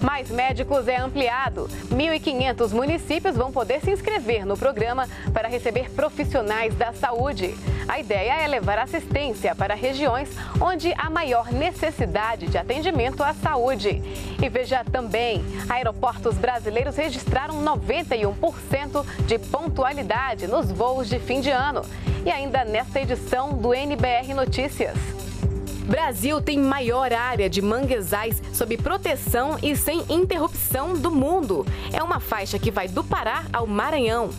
Mais Médicos é ampliado. 1.500 municípios vão poder se inscrever no programa para receber profissionais da saúde. A ideia é levar assistência para regiões onde há maior necessidade de atendimento à saúde. E veja também, aeroportos brasileiros registraram 91% de pontualidade nos voos de fim de ano. E ainda nesta edição do NBR Notícias. Brasil tem maior área de manguezais sob proteção e sem interrupção do mundo. É uma faixa que vai do Pará ao Maranhão.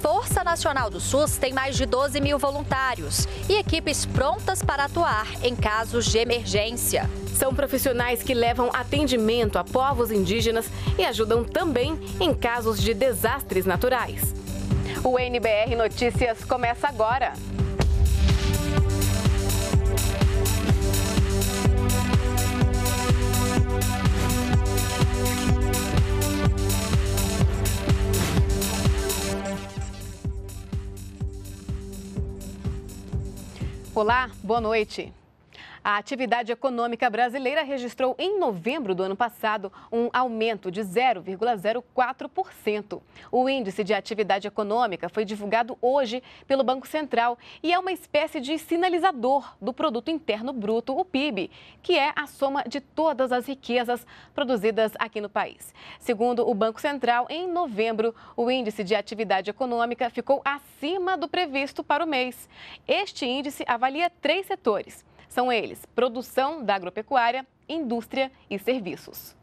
Força Nacional do SUS tem mais de 12 mil voluntários e equipes prontas para atuar em casos de emergência. São profissionais que levam atendimento a povos indígenas e ajudam também em casos de desastres naturais. O NBR Notícias começa agora. Olá, Boa noite. A atividade econômica brasileira registrou em novembro do ano passado um aumento de 0,04%. O índice de atividade econômica foi divulgado hoje pelo Banco Central e é uma espécie de sinalizador do produto interno bruto, o PIB, que é a soma de todas as riquezas produzidas aqui no país. Segundo o Banco Central, em novembro, o índice de atividade econômica ficou acima do previsto para o mês. Este índice avalia três setores: são eles: produção da agropecuária, indústria e serviços.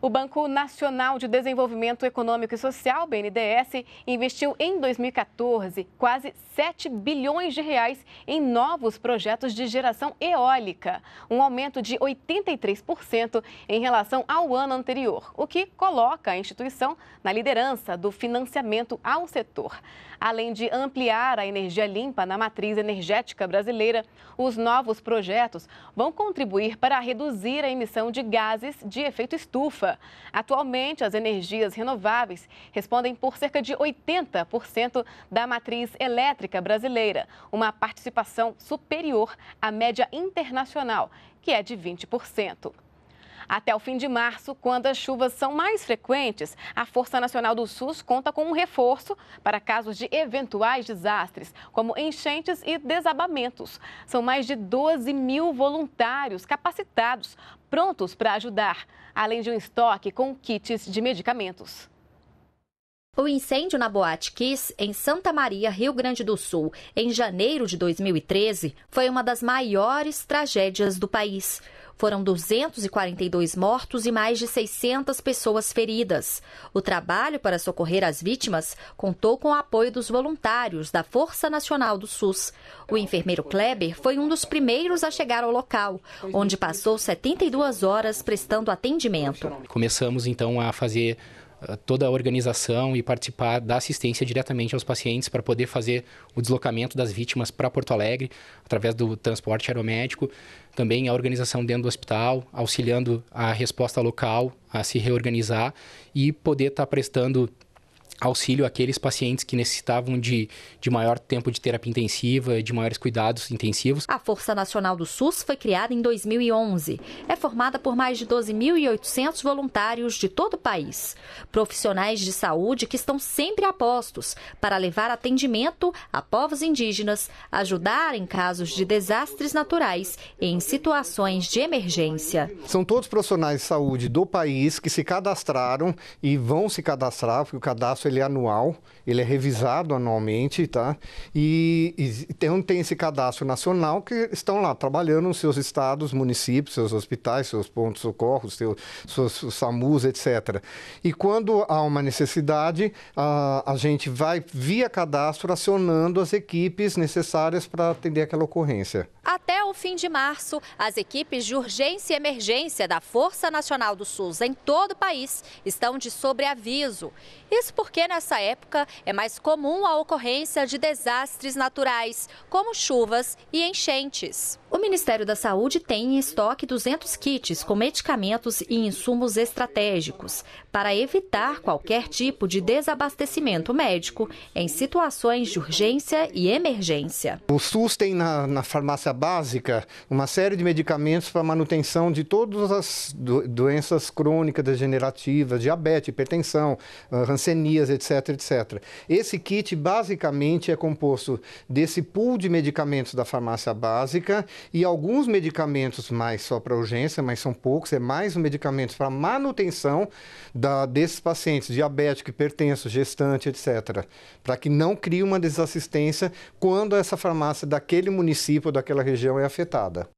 O Banco Nacional de Desenvolvimento Econômico e Social, BNDES, investiu em 2014 quase 7 bilhões de reais em novos projetos de geração eólica, um aumento de 83% em relação ao ano anterior, o que coloca a instituição na liderança do financiamento ao setor. Além de ampliar a energia limpa na matriz energética brasileira, os novos projetos vão contribuir para reduzir a emissão de gases de efeito estufa. Atualmente, as energias renováveis respondem por cerca de 80% da matriz elétrica brasileira, uma participação superior à média internacional, que é de 20%. Até o fim de março, quando as chuvas são mais frequentes, a Força Nacional do SUS conta com um reforço para casos de eventuais desastres, como enchentes e desabamentos. São mais de 12 mil voluntários capacitados, prontos para ajudar, além de um estoque com kits de medicamentos. O incêndio na Boate Kiss, em Santa Maria, Rio Grande do Sul, em janeiro de 2013, foi uma das maiores tragédias do país. Foram 242 mortos e mais de 600 pessoas feridas. O trabalho para socorrer as vítimas contou com o apoio dos voluntários da Força Nacional do SUS. O enfermeiro Kleber foi um dos primeiros a chegar ao local, onde passou 72 horas prestando atendimento. Começamos então a fazer eh, toda a organização e participar da assistência diretamente aos pacientes para poder fazer o deslocamento das vítimas para Porto Alegre através do transporte aeromédico, também a organização dentro do hospital, auxiliando a resposta local a se reorganizar e poder estar tá prestando auxílio àqueles pacientes que necessitavam de, de maior tempo de terapia intensiva, de maiores cuidados intensivos. A Força Nacional do SUS foi criada em 2011. É formada por mais de 12.800 voluntários de todo o país. Profissionais de saúde que estão sempre a postos para levar atendimento a povos indígenas, ajudar em casos de desastres naturais e em situações de emergência. São todos profissionais de saúde do país que se cadastraram e vão se cadastrar, porque o cadastro é ele é anual, ele é revisado anualmente, tá? E, e tem, tem esse cadastro nacional que estão lá trabalhando nos seus estados, municípios, seus hospitais, seus pontos socorros, seus, seus SAMUs, etc. E quando há uma necessidade, a, a gente vai via cadastro acionando as equipes necessárias para atender aquela ocorrência. Até fim de março, as equipes de urgência e emergência da Força Nacional do SUS em todo o país estão de sobreaviso. Isso porque nessa época é mais comum a ocorrência de desastres naturais, como chuvas e enchentes. O Ministério da Saúde tem em estoque 200 kits com medicamentos e insumos estratégicos para evitar qualquer tipo de desabastecimento médico em situações de urgência e emergência. O SUS tem na, na farmácia básica uma série de medicamentos para manutenção de todas as doenças crônicas degenerativas, diabetes, hipertensão, ah, rancenias, etc, etc. Esse kit basicamente é composto desse pool de medicamentos da farmácia básica e alguns medicamentos mais só para urgência, mas são poucos, é mais um medicamento para manutenção da, desses pacientes, diabético, hipertenso, gestante, etc. Para que não crie uma desassistência quando essa farmácia daquele município, daquela região é afetada afetada.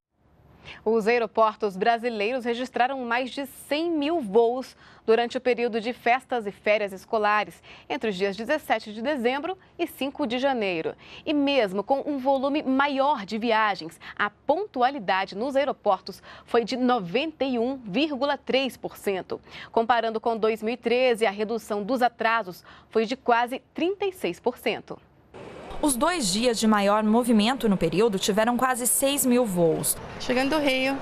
Os aeroportos brasileiros registraram mais de 100 mil voos durante o período de festas e férias escolares, entre os dias 17 de dezembro e 5 de janeiro. E mesmo com um volume maior de viagens, a pontualidade nos aeroportos foi de 91,3%. Comparando com 2013, a redução dos atrasos foi de quase 36%. Os dois dias de maior movimento no período tiveram quase 6 mil voos. Chegando do Rio,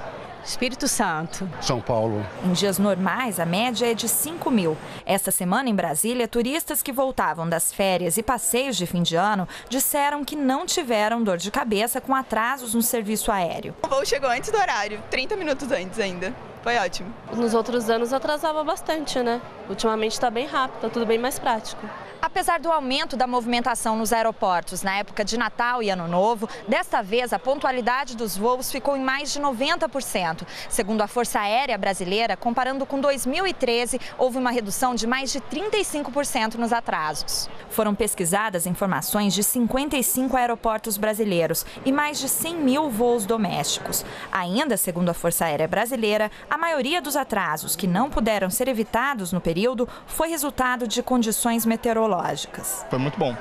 Espírito Santo. São Paulo. Em dias normais, a média é de 5 mil. Esta semana, em Brasília, turistas que voltavam das férias e passeios de fim de ano disseram que não tiveram dor de cabeça com atrasos no serviço aéreo. O voo chegou antes do horário, 30 minutos antes ainda. Foi ótimo. Nos outros anos atrasava bastante, né? Ultimamente está bem rápido, está tudo bem mais prático. Apesar do aumento da movimentação nos aeroportos na época de Natal e Ano Novo, desta vez a pontualidade dos voos ficou em mais de 90%. Segundo a Força Aérea Brasileira, comparando com 2013, houve uma redução de mais de 35% nos atrasos. Foram pesquisadas informações de 55 aeroportos brasileiros e mais de 100 mil voos domésticos. Ainda, segundo a Força Aérea Brasileira, a maioria dos atrasos que não puderam ser evitados no período foi resultado de condições meteorológicas tecnológicas. Foi muito bom.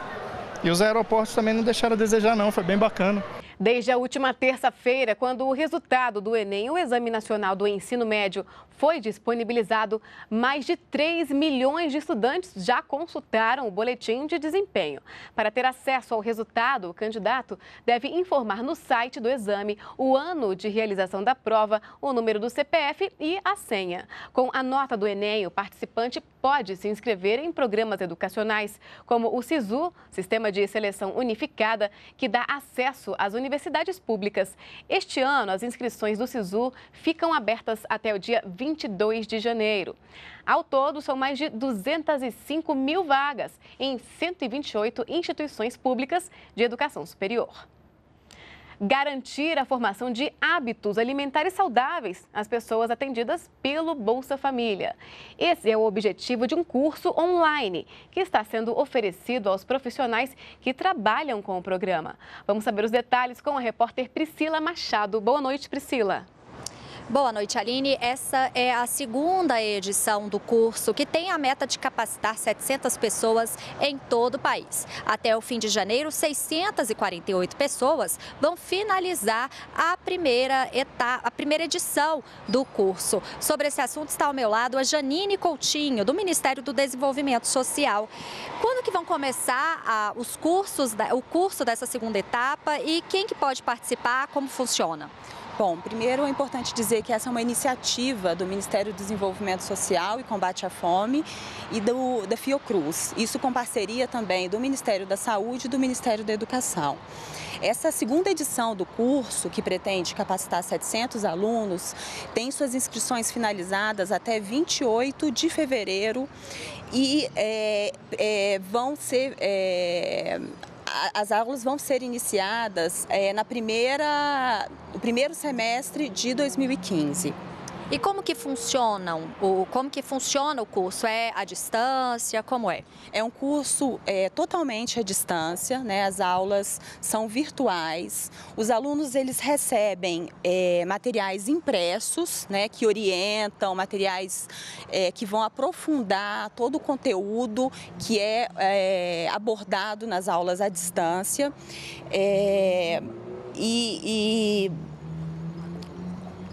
E os aeroportos também não deixaram a desejar, não, foi bem bacana. Desde a última terça-feira, quando o resultado do Enem, o Exame Nacional do Ensino Médio, foi disponibilizado, mais de 3 milhões de estudantes já consultaram o boletim de desempenho. Para ter acesso ao resultado, o candidato deve informar no site do exame o ano de realização da prova, o número do CPF e a senha. Com a nota do Enem, o participante pode se inscrever em programas educacionais, como o SISU, Sistema de Seleção Unificada, que dá acesso às universidades universidades públicas. Este ano, as inscrições do SISU ficam abertas até o dia 22 de janeiro. Ao todo, são mais de 205 mil vagas em 128 instituições públicas de educação superior garantir a formação de hábitos alimentares saudáveis às pessoas atendidas pelo Bolsa Família. Esse é o objetivo de um curso online que está sendo oferecido aos profissionais que trabalham com o programa. Vamos saber os detalhes com a repórter Priscila Machado. Boa noite, Priscila. Boa noite, Aline. Essa é a segunda edição do curso que tem a meta de capacitar 700 pessoas em todo o país. Até o fim de janeiro, 648 pessoas vão finalizar a primeira etapa, a primeira edição do curso. Sobre esse assunto está ao meu lado a Janine Coutinho, do Ministério do Desenvolvimento Social. Quando que vão começar os cursos, o curso dessa segunda etapa e quem que pode participar, como funciona? Bom, primeiro é importante dizer que essa é uma iniciativa do Ministério do Desenvolvimento Social e Combate à Fome e do, da Fiocruz, isso com parceria também do Ministério da Saúde e do Ministério da Educação. Essa segunda edição do curso, que pretende capacitar 700 alunos, tem suas inscrições finalizadas até 28 de fevereiro e é, é, vão ser é, as aulas vão ser iniciadas é, na primeira, no primeiro semestre de 2015. E como que funcionam? O, como que funciona o curso? É à distância? Como é? É um curso é, totalmente à distância, né? As aulas são virtuais. Os alunos eles recebem é, materiais impressos, né? Que orientam, materiais é, que vão aprofundar todo o conteúdo que é, é abordado nas aulas à distância. É, e, e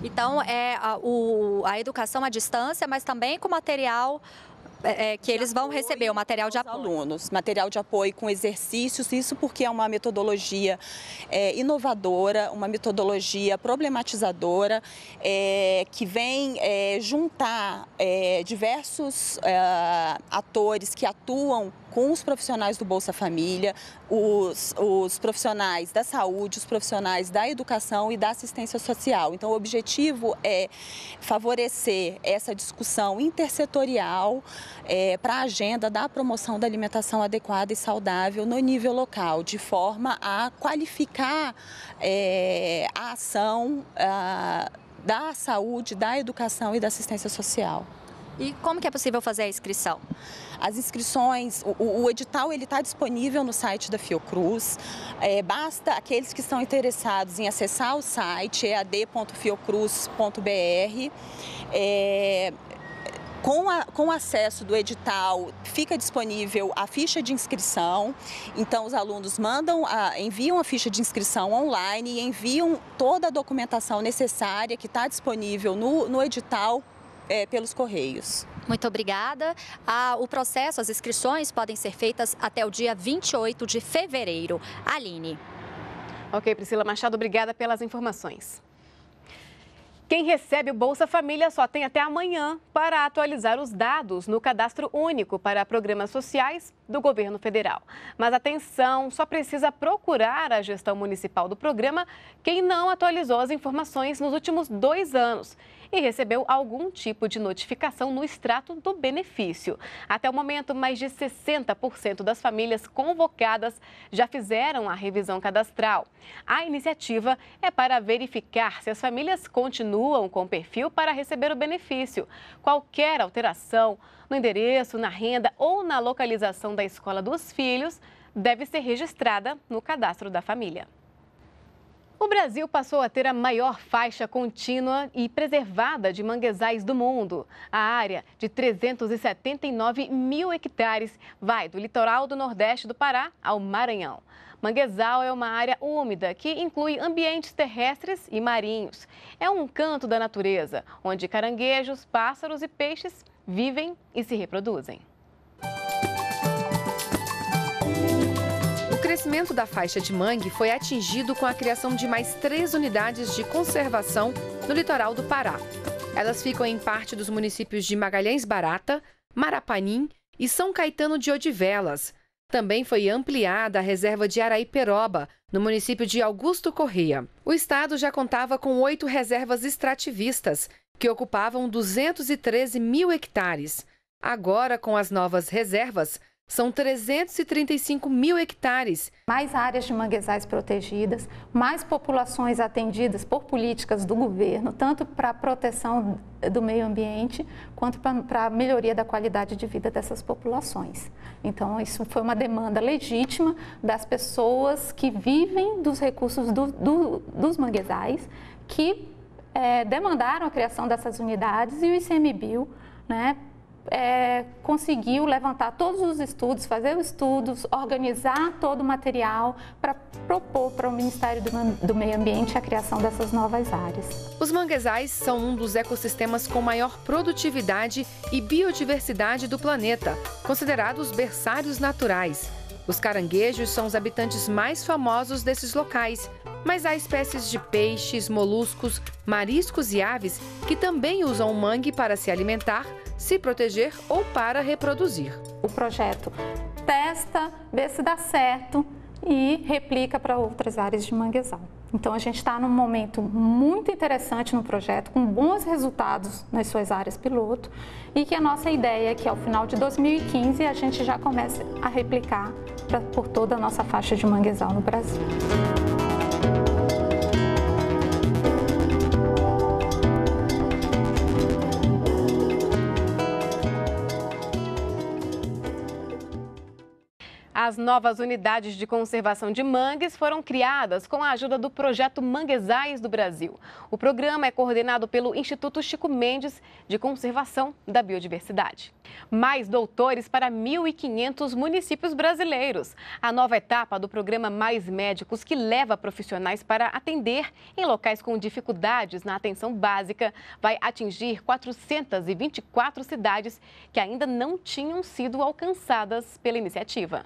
então, é a, o, a educação à distância, mas também com material é, é que eles vão receber o material de apoio. alunos, material de apoio com exercícios, isso porque é uma metodologia é, inovadora, uma metodologia problematizadora, é, que vem é, juntar é, diversos atores que atuam com os profissionais do Bolsa Família, os, os profissionais da saúde, os profissionais da educação e da assistência social. Então, o objetivo é favorecer essa discussão intersetorial é, para a agenda da promoção da alimentação adequada e saudável no nível local, de forma a qualificar é, a ação a, da saúde, da educação e da assistência social. E como que é possível fazer a inscrição? As inscrições, o, o edital ele está disponível no site da Fiocruz. É, basta aqueles que estão interessados em acessar o site ead.fiocruz.br. É, é, com, a, com o acesso do edital, fica disponível a ficha de inscrição. Então, os alunos mandam, a, enviam a ficha de inscrição online e enviam toda a documentação necessária que está disponível no, no edital é, pelos correios. Muito obrigada. Ah, o processo, as inscrições podem ser feitas até o dia 28 de fevereiro. Aline. Ok, Priscila Machado, obrigada pelas informações. Quem recebe o Bolsa Família só tem até amanhã para atualizar os dados no cadastro único para programas sociais do governo federal. Mas atenção, só precisa procurar a gestão municipal do programa quem não atualizou as informações nos últimos dois anos e recebeu algum tipo de notificação no extrato do benefício. Até o momento, mais de 60% das famílias convocadas já fizeram a revisão cadastral. A iniciativa é para verificar se as famílias continuam com o perfil para receber o benefício. Qualquer alteração no endereço, na renda ou na localização da escola dos filhos deve ser registrada no cadastro da família. O Brasil passou a ter a maior faixa contínua e preservada de manguezais do mundo. A área de 379 mil hectares vai do litoral do Nordeste do Pará ao Maranhão. Manguezal é uma área úmida que inclui ambientes terrestres e marinhos. É um canto da natureza, onde caranguejos, pássaros e peixes vivem e se reproduzem. crescimento da faixa de mangue foi atingido com a criação de mais três unidades de conservação no litoral do Pará. Elas ficam em parte dos municípios de Magalhães Barata, Marapanim e São Caetano de Odivelas. Também foi ampliada a reserva de Araiperoba, no município de Augusto Corrêa. O estado já contava com oito reservas extrativistas, que ocupavam 213 mil hectares. Agora, com as novas reservas, são 335 mil hectares. Mais áreas de manguezais protegidas, mais populações atendidas por políticas do governo, tanto para a proteção do meio ambiente, quanto para a melhoria da qualidade de vida dessas populações. Então, isso foi uma demanda legítima das pessoas que vivem dos recursos do, do, dos manguezais, que é, demandaram a criação dessas unidades e o ICMBio, né, é, conseguiu levantar todos os estudos, fazer os estudos, organizar todo o material para propor para o Ministério do Meio Ambiente a criação dessas novas áreas. Os manguezais são um dos ecossistemas com maior produtividade e biodiversidade do planeta, considerados berçários naturais. Os caranguejos são os habitantes mais famosos desses locais, mas há espécies de peixes, moluscos, mariscos e aves que também usam o mangue para se alimentar se proteger ou para reproduzir. O projeto testa, vê se dá certo e replica para outras áreas de manguezal. Então a gente está num momento muito interessante no projeto, com bons resultados nas suas áreas piloto e que a nossa ideia é que ao final de 2015 a gente já comece a replicar pra, por toda a nossa faixa de manguezal no Brasil. As novas unidades de conservação de mangues foram criadas com a ajuda do projeto Manguezais do Brasil. O programa é coordenado pelo Instituto Chico Mendes de Conservação da Biodiversidade. Mais doutores para 1.500 municípios brasileiros. A nova etapa do programa Mais Médicos, que leva profissionais para atender em locais com dificuldades na atenção básica, vai atingir 424 cidades que ainda não tinham sido alcançadas pela iniciativa.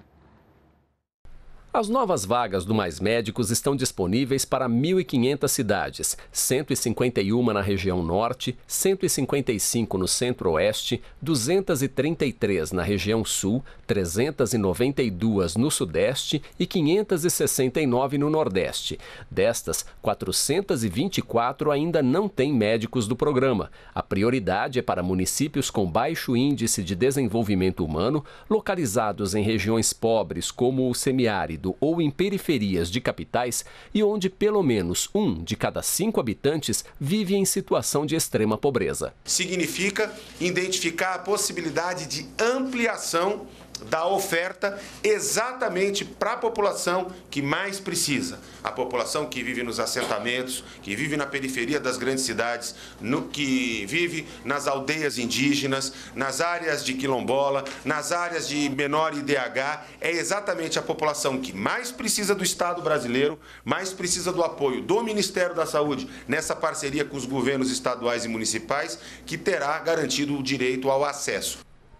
As novas vagas do Mais Médicos estão disponíveis para 1.500 cidades, 151 na região norte, 155 no centro-oeste, 233 na região sul, 392 no sudeste e 569 no nordeste. Destas, 424 ainda não têm médicos do programa. A prioridade é para municípios com baixo índice de desenvolvimento humano, localizados em regiões pobres como o semiárido ou em periferias de capitais e onde pelo menos um de cada cinco habitantes vive em situação de extrema pobreza. Significa identificar a possibilidade de ampliação da oferta exatamente para a população que mais precisa. A população que vive nos assentamentos, que vive na periferia das grandes cidades, no, que vive nas aldeias indígenas, nas áreas de quilombola, nas áreas de menor IDH. É exatamente a população que mais precisa do Estado brasileiro, mais precisa do apoio do Ministério da Saúde nessa parceria com os governos estaduais e municipais, que terá garantido o direito ao acesso.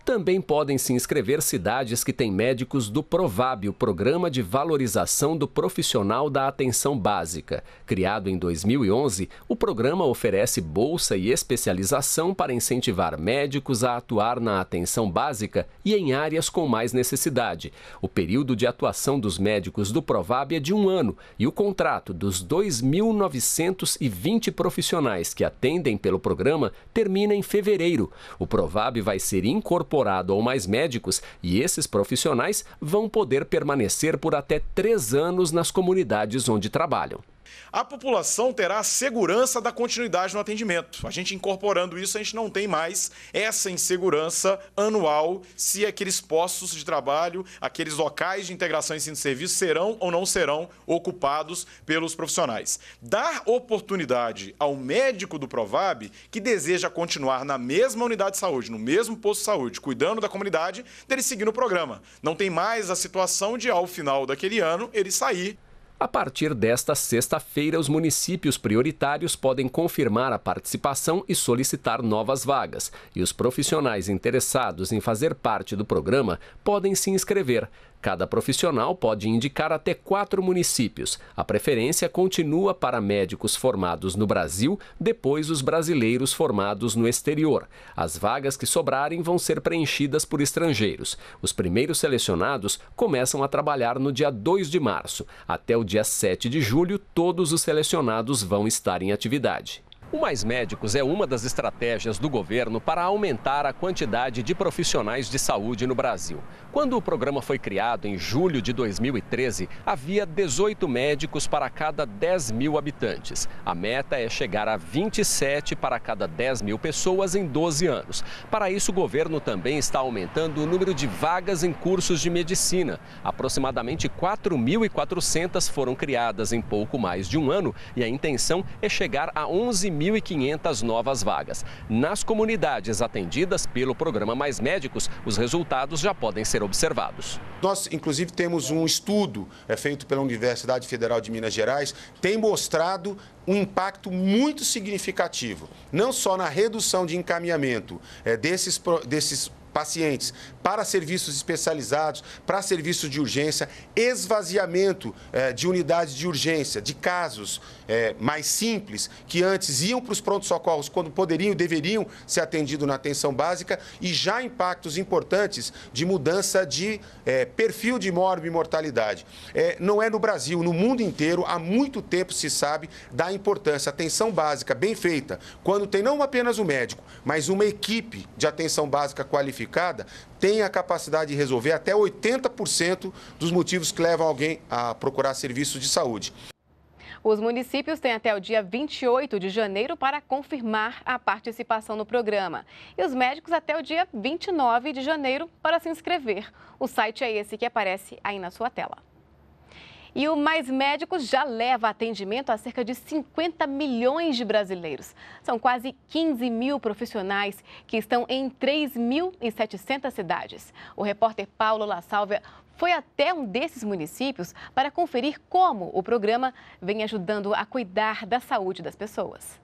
Também podem se inscrever cidades que têm médicos do o Programa de Valorização do Profissional da Atenção Básica. Criado em 2011, o programa oferece bolsa e especialização para incentivar médicos a atuar na atenção básica e em áreas com mais necessidade. O período de atuação dos médicos do PROVAB é de um ano e o contrato dos 2.920 profissionais que atendem pelo programa termina em fevereiro. O PROVAB vai ser incorporado ou mais médicos, e esses profissionais vão poder permanecer por até três anos nas comunidades onde trabalham a população terá a segurança da continuidade no atendimento. A gente incorporando isso, a gente não tem mais essa insegurança anual se aqueles postos de trabalho, aqueles locais de integração e ensino de serviço serão ou não serão ocupados pelos profissionais. Dar oportunidade ao médico do Provab que deseja continuar na mesma unidade de saúde, no mesmo posto de saúde, cuidando da comunidade, dele seguir no programa. Não tem mais a situação de, ao final daquele ano, ele sair a partir desta sexta-feira, os municípios prioritários podem confirmar a participação e solicitar novas vagas, e os profissionais interessados em fazer parte do programa podem se inscrever. Cada profissional pode indicar até quatro municípios. A preferência continua para médicos formados no Brasil, depois os brasileiros formados no exterior. As vagas que sobrarem vão ser preenchidas por estrangeiros. Os primeiros selecionados começam a trabalhar no dia 2 de março. Até o dia 7 de julho, todos os selecionados vão estar em atividade. O Mais Médicos é uma das estratégias do governo para aumentar a quantidade de profissionais de saúde no Brasil. Quando o programa foi criado em julho de 2013, havia 18 médicos para cada 10 mil habitantes. A meta é chegar a 27 para cada 10 mil pessoas em 12 anos. Para isso, o governo também está aumentando o número de vagas em cursos de medicina. Aproximadamente 4.400 foram criadas em pouco mais de um ano e a intenção é chegar a 11 mil 1.500 novas vagas. Nas comunidades atendidas pelo programa Mais Médicos, os resultados já podem ser observados. Nós, inclusive, temos um estudo é, feito pela Universidade Federal de Minas Gerais, tem mostrado um impacto muito significativo, não só na redução de encaminhamento é, desses, desses pacientes para serviços especializados, para serviços de urgência, esvaziamento é, de unidades de urgência, de casos é, mais simples, que antes iam para os prontos-socorros quando poderiam e deveriam ser atendidos na atenção básica, e já impactos importantes de mudança de é, perfil de morte e mortalidade. É, não é no Brasil, no mundo inteiro, há muito tempo se sabe da importância. Atenção básica bem feita, quando tem não apenas o um médico, mas uma equipe de atenção básica qualificada, tem a capacidade de resolver até 80% dos motivos que levam alguém a procurar serviço de saúde. Os municípios têm até o dia 28 de janeiro para confirmar a participação no programa. E os médicos até o dia 29 de janeiro para se inscrever. O site é esse que aparece aí na sua tela. E o Mais Médicos já leva atendimento a cerca de 50 milhões de brasileiros. São quase 15 mil profissionais que estão em 3.700 cidades. O repórter Paulo La Salvia foi até um desses municípios para conferir como o programa vem ajudando a cuidar da saúde das pessoas.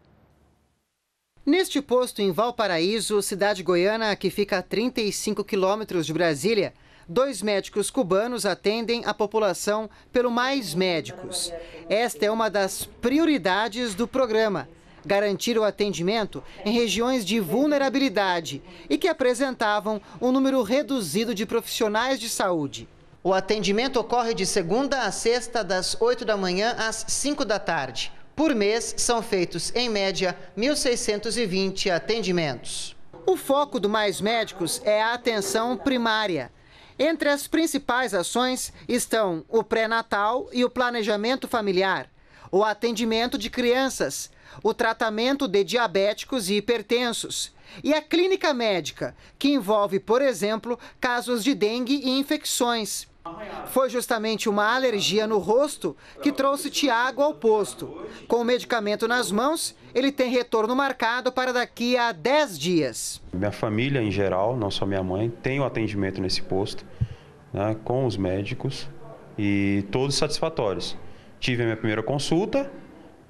Neste posto em Valparaíso, cidade goiana que fica a 35 quilômetros de Brasília, dois médicos cubanos atendem a população pelo Mais Médicos. Esta é uma das prioridades do programa. Garantir o atendimento em regiões de vulnerabilidade e que apresentavam um número reduzido de profissionais de saúde. O atendimento ocorre de segunda a sexta, das 8 da manhã às 5 da tarde. Por mês, são feitos, em média, 1.620 atendimentos. O foco do Mais Médicos é a atenção primária. Entre as principais ações estão o pré-natal e o planejamento familiar, o atendimento de crianças, o tratamento de diabéticos e hipertensos e a clínica médica, que envolve, por exemplo, casos de dengue e infecções. Foi justamente uma alergia no rosto que trouxe Tiago ao posto. Com o medicamento nas mãos, ele tem retorno marcado para daqui a 10 dias. Minha família em geral, não só minha mãe, tem o atendimento nesse posto, né, com os médicos e todos satisfatórios. Tive a minha primeira consulta,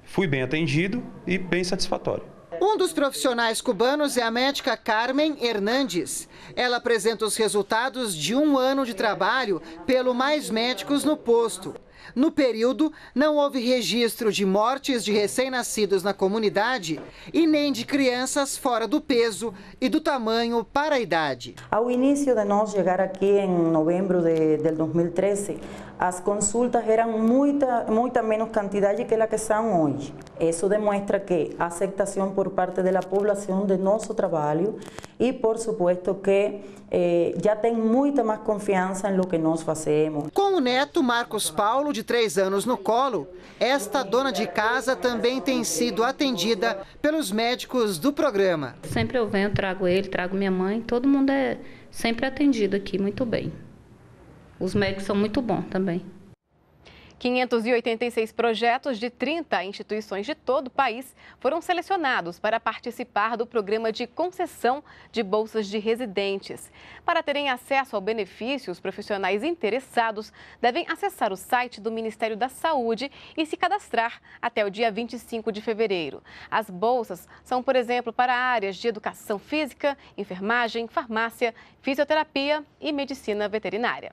fui bem atendido e bem satisfatório. Um dos profissionais cubanos é a médica Carmen Hernandes. Ela apresenta os resultados de um ano de trabalho pelo Mais Médicos no Posto. No período, não houve registro de mortes de recém-nascidos na comunidade e nem de crianças fora do peso e do tamanho para a idade. Ao início de nós chegar aqui em novembro de, de 2013, as consultas eram muita, muita menos quantidade que a que são hoje. Isso demonstra que a aceitação por parte da população de nosso trabalho e, por supuesto, que eh, já tem muita mais confiança em lo que nós fazemos. Com o neto Marcos Paulo, de três anos, no colo, esta dona de casa também tem sido atendida pelos médicos do programa. Sempre eu venho, trago ele, trago minha mãe, todo mundo é sempre atendido aqui muito bem. Os médicos são muito bons também. 586 projetos de 30 instituições de todo o país foram selecionados para participar do programa de concessão de bolsas de residentes. Para terem acesso ao benefício, os profissionais interessados devem acessar o site do Ministério da Saúde e se cadastrar até o dia 25 de fevereiro. As bolsas são, por exemplo, para áreas de educação física, enfermagem, farmácia, fisioterapia e medicina veterinária.